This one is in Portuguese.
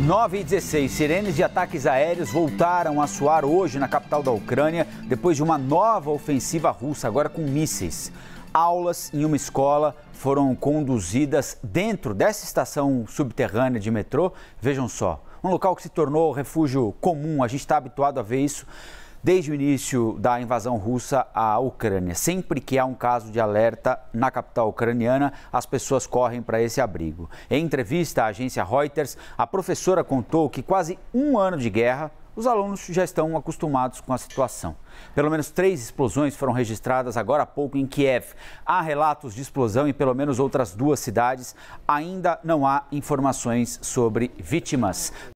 9 e 16, sirenes de ataques aéreos voltaram a soar hoje na capital da Ucrânia, depois de uma nova ofensiva russa, agora com mísseis. Aulas em uma escola foram conduzidas dentro dessa estação subterrânea de metrô. Vejam só, um local que se tornou refúgio comum, a gente está habituado a ver isso desde o início da invasão russa à Ucrânia. Sempre que há um caso de alerta na capital ucraniana, as pessoas correm para esse abrigo. Em entrevista à agência Reuters, a professora contou que quase um ano de guerra. Os alunos já estão acostumados com a situação. Pelo menos três explosões foram registradas agora há pouco em Kiev. Há relatos de explosão em pelo menos outras duas cidades. Ainda não há informações sobre vítimas.